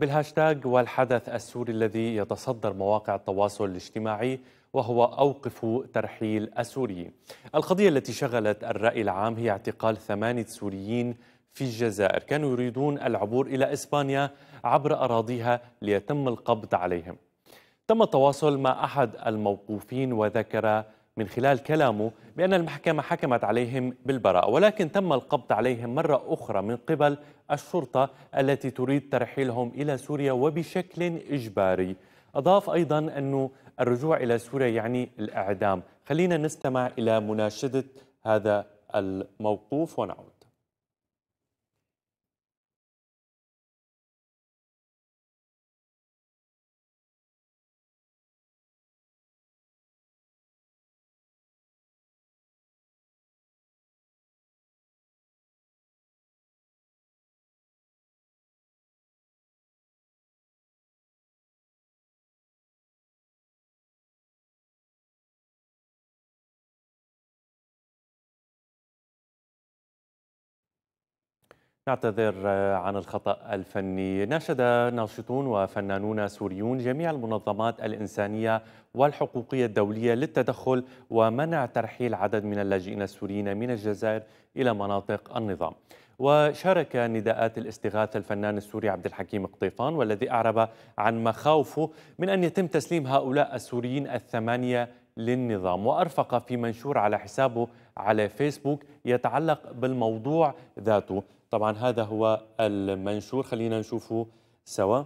بالهاشتاج والحدث السوري الذي يتصدر مواقع التواصل الاجتماعي وهو أوقف ترحيل السوريين القضية التي شغلت الرأي العام هي اعتقال ثمانية سوريين في الجزائر كانوا يريدون العبور إلى إسبانيا عبر أراضيها ليتم القبض عليهم تم التواصل مع أحد الموقوفين وذكر من خلال كلامه بأن المحكمة حكمت عليهم بالبراءة ولكن تم القبض عليهم مرة أخرى من قبل الشرطة التي تريد ترحيلهم إلى سوريا وبشكل إجباري أضاف أيضا أنه الرجوع إلى سوريا يعني الإعدام خلينا نستمع إلى مناشدة هذا الموقوف ونعود نعتذر آه، عن الخطأ الفني ناشد ناشطون وفنانون سوريون جميع المنظمات الإنسانية والحقوقية الدولية للتدخل ومنع ترحيل عدد من اللاجئين السوريين من الجزائر إلى مناطق النظام وشارك نداءات الاستغاثة الفنان السوري عبد الحكيم قطيفان والذي أعرب عن مخاوفه من أن يتم تسليم هؤلاء السوريين الثمانية للنظام وأرفق في منشور على حسابه على فيسبوك يتعلق بالموضوع ذاته طبعا هذا هو المنشور خلينا نشوفه سوا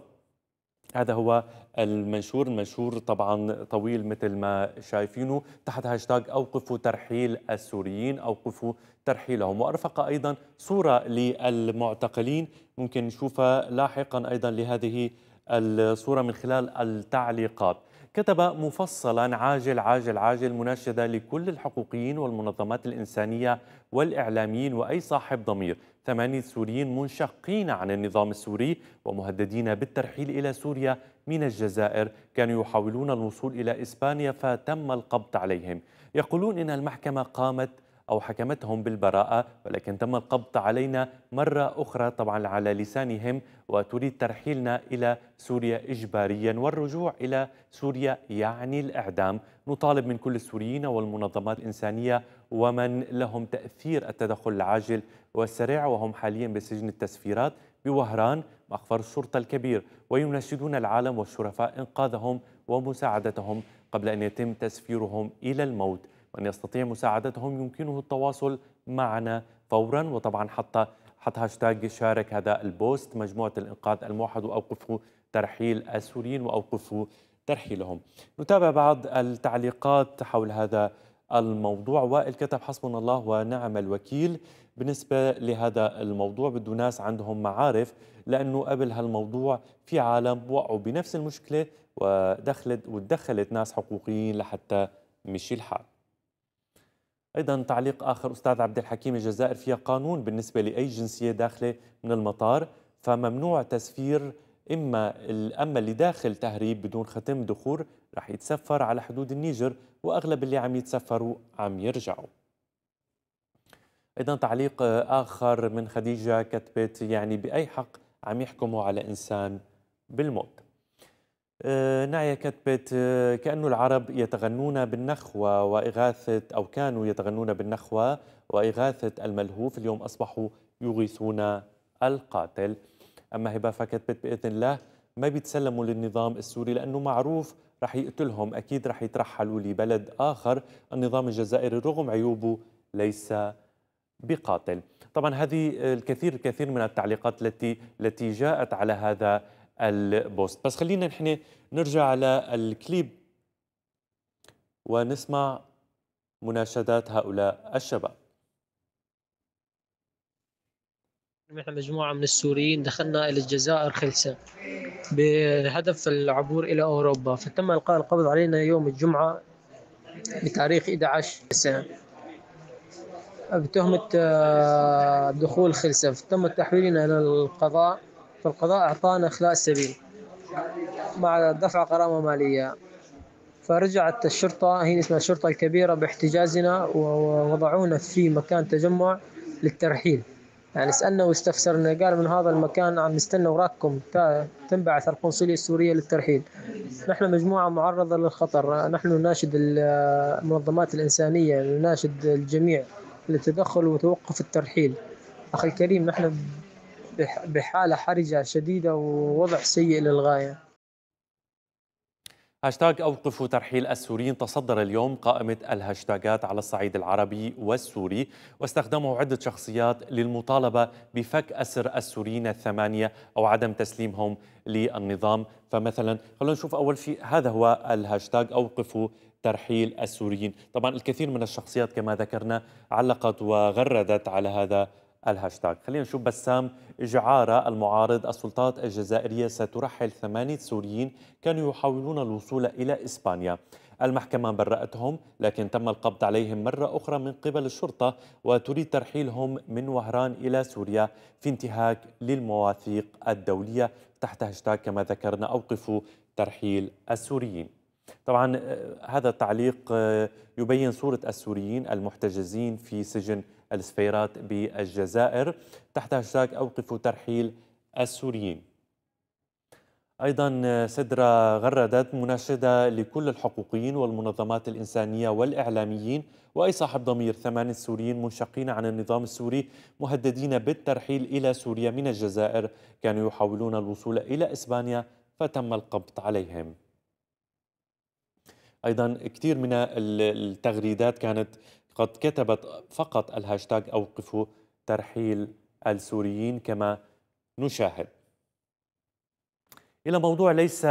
هذا هو المنشور المنشور طبعا طويل مثل ما شايفينه تحت هاشتاج أوقفوا ترحيل السوريين أوقفوا ترحيلهم وأرفق أيضا صورة للمعتقلين ممكن نشوفها لاحقا أيضا لهذه الصورة من خلال التعليقات كتب مفصلا عاجل عاجل عاجل مناشدة لكل الحقوقيين والمنظمات الإنسانية والإعلاميين وأي صاحب ضمير ثمانية سوريين منشقين عن النظام السوري ومهددين بالترحيل إلى سوريا من الجزائر كانوا يحاولون الوصول إلى إسبانيا فتم القبض عليهم يقولون إن المحكمة قامت أو حكمتهم بالبراءة ولكن تم القبض علينا مرة أخرى طبعا على لسانهم وتريد ترحيلنا إلى سوريا إجباريا والرجوع إلى سوريا يعني الإعدام نطالب من كل السوريين والمنظمات الإنسانية ومن لهم تأثير التدخل العاجل والسريع وهم حاليا بسجن التسفيرات بوهران مخفر الشرطة الكبير ويناشدون العالم والشرفاء إنقاذهم ومساعدتهم قبل أن يتم تسفيرهم إلى الموت من يستطيع مساعدتهم يمكنه التواصل معنا فورا وطبعا حتى حط هاشتاج شارك هذا البوست مجموعة الإنقاذ الموحد وأوقفوا ترحيل السوريين وأوقفوا ترحيلهم نتابع بعض التعليقات حول هذا الموضوع وائل كتب حسبنا الله ونعم الوكيل بالنسبة لهذا الموضوع بده ناس عندهم معارف لأنه قبل هالموضوع في عالم وقعوا بنفس المشكلة ودخلت وتدخلت ناس حقوقيين لحتى مشي الحال أيضا تعليق آخر أستاذ عبد الحكيم الجزائر فيها قانون بالنسبة لأي جنسية داخلة من المطار فممنوع تسفير إما أما اللي داخل تهريب بدون ختم دخول رح يتسفر على حدود النيجر وأغلب اللي عم يتسفروا عم يرجعوا أيضا تعليق آخر من خديجة كتبت يعني بأي حق عم يحكموا على إنسان بالموت آه، نايا كتبت آه، كأن العرب يتغنون بالنخوة وإغاثة أو كانوا يتغنون بالنخوة وإغاثة الملهوف اليوم أصبحوا يغيثون القاتل أما هبة فكتبت بإذن الله ما بيتسلموا للنظام السوري لأنه معروف رح يقتلهم أكيد رح يترحلوا لبلد آخر النظام الجزائري رغم عيوبه ليس بقاتل طبعا هذه آه، الكثير الكثير من التعليقات التي التي جاءت على هذا البوست بس خلينا نحن نرجع على الكليب ونسمع مناشدات هؤلاء الشباب نحن مجموعة من السوريين دخلنا إلى الجزائر خلسة بهدف العبور إلى أوروبا فتم إلقاء القبض علينا يوم الجمعة بتاريخ 11 سنة بتهمة آه، دخول خلسة فتم تحويلنا إلى القضاء فالقضاء أعطانا إخلاء السبيل مع دفع غرامة مالية فرجعت الشرطة هي اسمها الشرطة الكبيرة باحتجازنا ووضعونا في مكان تجمع للترحيل يعني سألنا واستفسرنا قال من هذا المكان عم نستنى وراكم تنبعث القنصلية السورية للترحيل نحن مجموعة معرضة للخطر نحن نناشد المنظمات الإنسانية نناشد الجميع للتدخل وتوقف الترحيل أخي الكريم نحن بحالة حرجة شديدة ووضع سيء للغاية هاشتاغ أوقفوا ترحيل السوريين تصدر اليوم قائمة الهاشتاجات على الصعيد العربي والسوري واستخدمه عدة شخصيات للمطالبة بفك أسر السوريين الثمانية أو عدم تسليمهم للنظام فمثلا خلونا نشوف أول شيء هذا هو الهاشتاج أوقفوا ترحيل السوريين طبعا الكثير من الشخصيات كما ذكرنا علقت وغردت على هذا الهاشتاج خلينا نشوف بسام جعارة المعارض السلطات الجزائرية سترحل ثمانية سوريين كانوا يحاولون الوصول إلى إسبانيا المحكمة برأتهم لكن تم القبض عليهم مرة أخرى من قبل الشرطة وتريد ترحيلهم من وهران إلى سوريا في انتهاك للمواثيق الدولية تحت هاشتاج كما ذكرنا أوقفوا ترحيل السوريين طبعا آه، هذا التعليق آه، يبين صورة السوريين المحتجزين في سجن السفيرات بالجزائر تحت هاشتاغ أوقفوا ترحيل السوريين أيضا سدرة آه، غردت مناشدة لكل الحقوقيين والمنظمات الإنسانية والإعلاميين وأي صاحب ضمير ثمان السوريين منشقين عن النظام السوري مهددين بالترحيل إلى سوريا من الجزائر كانوا يحاولون الوصول إلى إسبانيا فتم القبض عليهم أيضا كثير من التغريدات كانت قد كتبت فقط الهاشتاج أوقفوا ترحيل السوريين كما نشاهد إلى موضوع ليس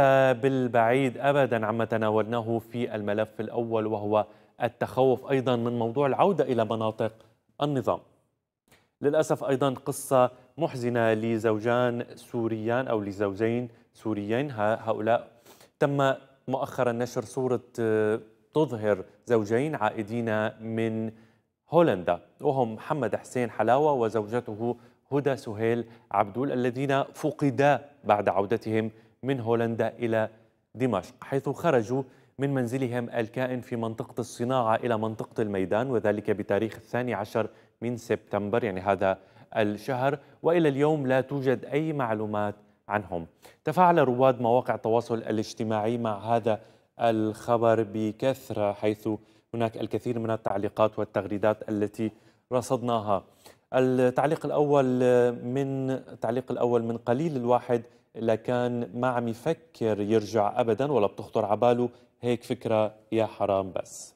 بالبعيد أبدا عما تناولناه في الملف الأول وهو التخوف أيضا من موضوع العودة إلى مناطق النظام للأسف أيضا قصة محزنة لزوجان سوريان أو لزوجين سوريين هؤلاء تم مؤخرا نشر صورة آه، تظهر زوجين عائدين من هولندا وهم محمد حسين حلاوة وزوجته هدى سهيل عبدول الذين فقدا بعد عودتهم من هولندا إلى دمشق حيث خرجوا من منزلهم الكائن في منطقة الصناعة إلى منطقة الميدان وذلك بتاريخ الثاني عشر من سبتمبر يعني هذا الشهر وإلى اليوم لا توجد أي معلومات عنهم تفاعل رواد مواقع التواصل الاجتماعي مع هذا الخبر بكثرة حيث هناك الكثير من التعليقات والتغريدات التي رصدناها التعليق الأول من التعليق الأول من قليل الواحد إلا كان ما عم يفكر يرجع أبدا ولا بتخطر عباله هيك فكرة يا حرام بس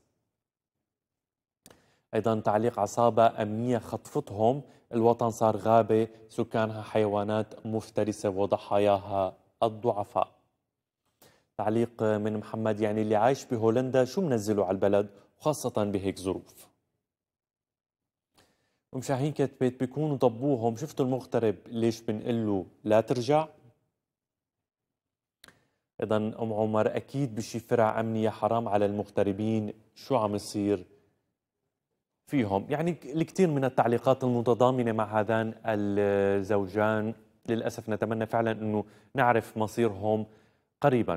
أيضا تعليق عصابة أمنية خطفتهم الوطن صار غابة سكانها حيوانات مفترسة وضحاياها الضعفاء تعليق من محمد يعني اللي عايش بهولندا شو منزله على البلد خاصة بهيك ظروف ومشاهين كتبت بيكونوا ضبوهم شفتوا المغترب ليش بنقله لا ترجع اذا ام عمر اكيد بشي فرع امنيه حرام على المغتربين شو عم يصير فيهم يعني الكثير من التعليقات المتضامنة مع هذان الزوجان للأسف نتمنى فعلا أنه نعرف مصيرهم قريبا